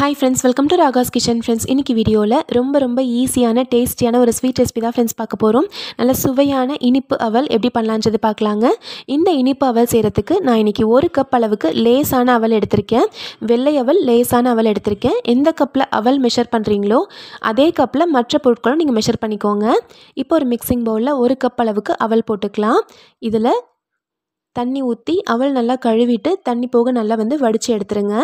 hi friends welcome to Ragas kitchen friends இன்றைக்கி வீடியோவில் ரொம்ப ரொம்ப ஈஸியான டேஸ்டியான ஒரு ஸ்வீட் ரெசிபி தான் ஃப்ரெண்ட்ஸ் பார்க்க போகிறோம் நல்ல சுவையான இனிப்பு அவள் எப்படி பண்ணலான்றது பார்க்கலாங்க இந்த இனிப்பு அவள் செய்கிறதுக்கு நான் இன்றைக்கி ஒரு கப் அளவுக்கு லேசான அவல் எடுத்திருக்கேன் வெள்ளை அவள் லேசான அவள் எடுத்திருக்கேன் எந்த கப்பில் அவல் மெஷர் பண்ணுறீங்களோ அதே கப்பில் மற்ற பொருட்களும் நீங்கள் மெஷர் பண்ணிக்கோங்க இப்போ ஒரு மிக்சிங் பவுலில் ஒரு கப் அளவுக்கு அவல் போட்டுக்கலாம் இதில் தண்ணி ஊற்றி அவள் நல்லா கழுவிட்டு தண்ணி போக நல்லா வந்து வடித்து எடுத்துருங்க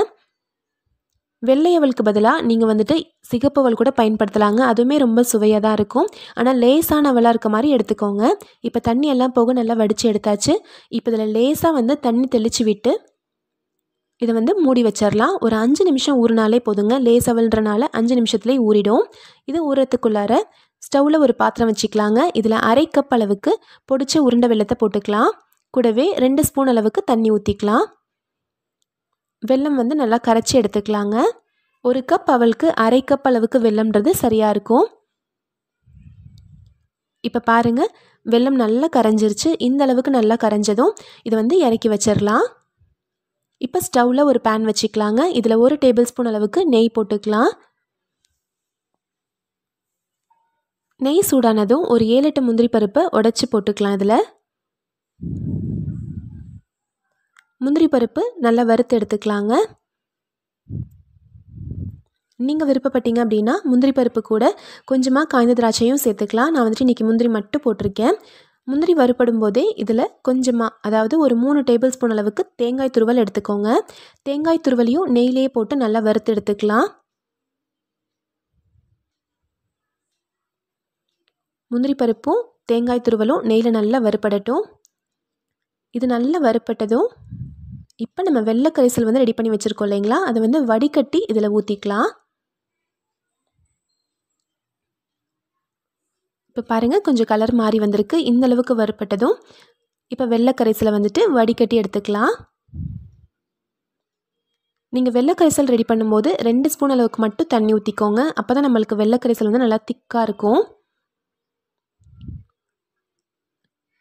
வெள்ளையவளுக்கு பதிலாக நீங்கள் வந்துட்டு சிகப்பவள் கூட பயன்படுத்தலாங்க அதுவுமே ரொம்ப சுவையாக தான் இருக்கும் ஆனால் லேசானவளாக இருக்க மாதிரி எடுத்துக்கோங்க இப்போ தண்ணி எல்லாம் போக நல்லா வடித்து எடுத்தாச்சு இப்போ இதில் லேசாக வந்து தண்ணி தெளித்து விட்டு இதை வந்து மூடி வச்சிடலாம் ஒரு அஞ்சு நிமிஷம் ஊறினாலே போதுங்க அவள்ன்றனால அஞ்சு நிமிஷத்துலேயே ஊறிடும் இது ஊறத்துக்குள்ளார ஸ்டவ்வில் ஒரு பாத்திரம் வச்சுக்கலாங்க இதில் அரை கப் அளவுக்கு பொடிச்ச உருண்டை வெள்ளத்தை போட்டுக்கலாம் கூடவே ரெண்டு ஸ்பூன் அளவுக்கு தண்ணி ஊற்றிக்கலாம் வெல்லம் வந்து நல்லா கரைச்சி எடுத்துக்கலாங்க ஒரு கப் அவளுக்கு அரை கப் அளவுக்கு வெல்லம்ன்றது சரியாக இருக்கும் இப்போ பாருங்கள் வெல்லம் நல்லா கரைஞ்சிருச்சு இந்த அளவுக்கு நல்லா கரைஞ்சதும் இதை வந்து இறக்கி வச்சிடலாம் இப்போ ஸ்டவ்வில் ஒரு பேன் வச்சுக்கலாங்க இதில் ஒரு டேபிள் ஸ்பூன் அளவுக்கு நெய் போட்டுக்கலாம் நெய் சூடானதும் ஒரு ஏழு எட்டு முந்திரி பருப்பை உடச்சி போட்டுக்கலாம் இதில் முந்திரி பருப்பு நல்லா வறுத்து எடுத்துக்கலாங்க நீங்கள் விருப்பப்பட்டீங்க அப்படின்னா முந்திரி பருப்பு கூட கொஞ்சமாக காய்ந்த திராட்சையும் சேர்த்துக்கலாம் நான் வந்துட்டு இன்றைக்கி முந்திரி மட்டும் போட்டிருக்கேன் முந்திரி வறுபடும் போதே இதில் கொஞ்சமாக அதாவது ஒரு மூணு டேபிள் ஸ்பூன் அளவுக்கு தேங்காய் துருவல் எடுத்துக்கோங்க தேங்காய் துருவலையும் நெய்லேயே போட்டு நல்லா வறுத்து எடுத்துக்கலாம் முந்திரி பருப்பும் தேங்காய் துருவலும் நெய்யில் நல்லா வறுப்படட்டும் இது நல்லா வறுப்பட்டதும் இப்போ நம்ம வெள்ளை கரைசல் வந்து ரெடி பண்ணி வச்சுருக்கோம் இல்லைங்களா அதை வந்து வடிகட்டி இதில் ஊற்றிக்கலாம் இப்போ பாருங்கள் கொஞ்சம் கலர் மாறி வந்திருக்கு இந்த அளவுக்கு வறுப்பட்டதும் இப்போ வெள்ளை கரைசலை வந்துட்டு வடிகட்டி எடுத்துக்கலாம் நீங்கள் வெள்ளை கரைசல் ரெடி பண்ணும்போது ரெண்டு ஸ்பூன் அளவுக்கு மட்டும் தண்ணி ஊற்றிக்கோங்க அப்போ தான் நம்மளுக்கு வெள்ளை கரைசல் வந்து நல்லா திக்காக இருக்கும்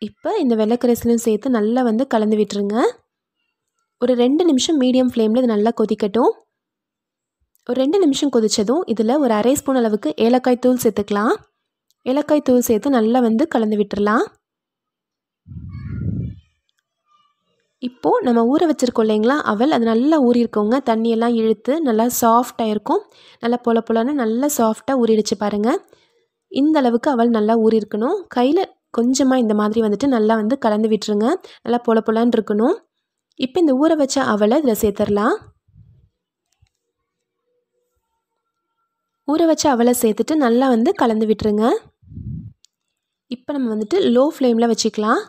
இப்போ இந்த வெள்ளை கரைசலையும் சேர்த்து நல்லா வந்து கலந்து விட்டுருங்க ஒரு ரெண்டு நிமிஷம் மீடியம் ஃப்ளேமில் இது நல்லா கொதிக்கட்டும் ஒரு ரெண்டு நிமிஷம் கொதித்ததும் இதில் ஒரு அரை ஸ்பூன் அளவுக்கு ஏலக்காய் தூள் சேர்த்துக்கலாம் ஏலக்காய் தூள் சேர்த்து நல்லா வந்து கலந்து விட்டுடலாம் இப்போது நம்ம ஊற வச்சுருக்கோம் இல்லைங்களா அவள் அது நல்லா ஊறியிருக்கோங்க தண்ணியெல்லாம் இழுத்து நல்லா சாஃப்டாக இருக்கும் நல்லா பொல பொலன்னு நல்லா சாஃப்டாக ஊறிடுச்சு பாருங்கள் இந்த அளவுக்கு அவள் நல்லா ஊறியிருக்கணும் கையில் கொஞ்சமாக இந்த மாதிரி வந்துட்டு நல்லா வந்து கலந்து விட்டுருங்க நல்லா பொல பொலன்னு இருக்கணும் இப்போ இந்த ஊற வச்ச அவலை இதில் சேர்த்துடலாம் ஊற வச்ச அவலை சேர்த்துட்டு நல்லா வந்து கலந்து விட்டுருங்க இப்போ நம்ம வந்துட்டு லோ ஃப்ளேமில் வச்சுக்கலாம்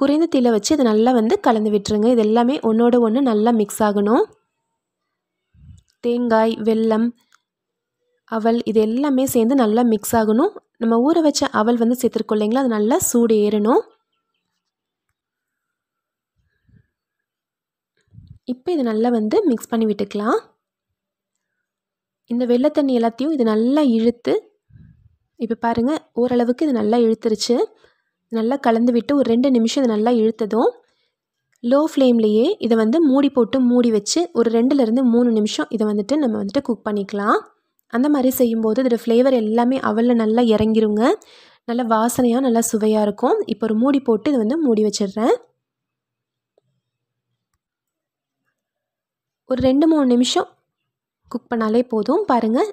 குறைந்த தீயில் வச்சு இதை நல்லா வந்து கலந்து விட்டுருங்க இது எல்லாமே ஒன்றோட ஒன்று நல்லா மிக்ஸ் ஆகணும் தேங்காய் வெல்லம் அவல் இது எல்லாமே சேர்ந்து நல்லா மிக்ஸ் ஆகணும் நம்ம ஊற வச்ச அவல் வந்து சேர்த்துருக்கோம் இல்லைங்களா அது நல்லா சூடு ஏறணும் இப்போ இது நல்லா வந்து மிக்ஸ் பண்ணி விட்டுக்கலாம் இந்த வெள்ளை தண்ணி எல்லாத்தையும் இது நல்லா இழுத்து இப்போ பாருங்கள் ஓரளவுக்கு இது நல்லா இழுத்துருச்சு நல்லா கலந்து விட்டு ஒரு ரெண்டு நிமிஷம் இது நல்லா இழுத்ததும் லோ ஃப்ளேம்லேயே இதை வந்து மூடி போட்டு மூடி வச்சு ஒரு ரெண்டுலேருந்து மூணு நிமிஷம் இதை வந்துட்டு நம்ம வந்துட்டு குக் பண்ணிக்கலாம் அந்த மாதிரி செய்யும்போது இதோடய ஃப்ளேவர் எல்லாமே அவளில் நல்லா இறங்கிருங்க நல்லா வாசனையாக நல்லா சுவையாக இருக்கும் இப்போ ஒரு மூடி போட்டு இதை வந்து மூடி வச்சிடுறேன் ஒரு ரெண்டு மூணு நிமிஷம் குக் பண்ணாலே போதும் பாருங்கள்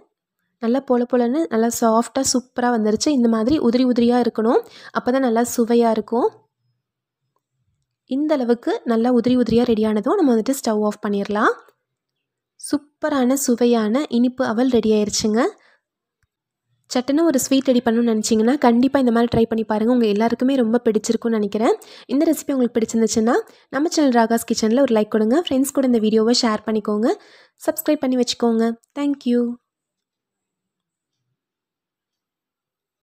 நல்லா பொல போலன்னு நல்லா சாஃப்டாக சூப்பராக வந்துருச்சு இந்த மாதிரி உதிரி உதிரியாக இருக்கணும் அப்போ தான் நல்லா சுவையாக இருக்கும் இந்த அளவுக்கு நல்லா உதிரி உதிரியாக ரெடியானதும் நம்ம வந்துட்டு ஸ்டவ் ஆஃப் பண்ணிடலாம் சூப்பரான சுவையான இனிப்பு அவல் ரெடி ஆயிடுச்சுங்க சட்டுன்னு ஒரு ஸ்வீட் ரெடி பண்ணணும்னு நினச்சிங்கன்னா கண்டிப்பாக இந்த மாதிரி ட்ரை பண்ணி பாருங்கள் உங்கள் எல்லாருக்குமே ரொம்ப பிடிச்சிருக்கும்னு நினைக்கிறேன் இந்த ரெசிபி உங்களுக்கு பிடிச்சிருந்துச்சுன்னா நம்ம சேனல் ராகாஸ் கிச்சனில் ஒரு லைக் கொடுங்க ஃப்ரெண்ட்ஸ் கூட இந்த வீடியோவை ஷேர் பண்ணிக்கோங்க சப்ஸ்கிரைப் பண்ணி வச்சுக்கோங்க தேங்க்யூ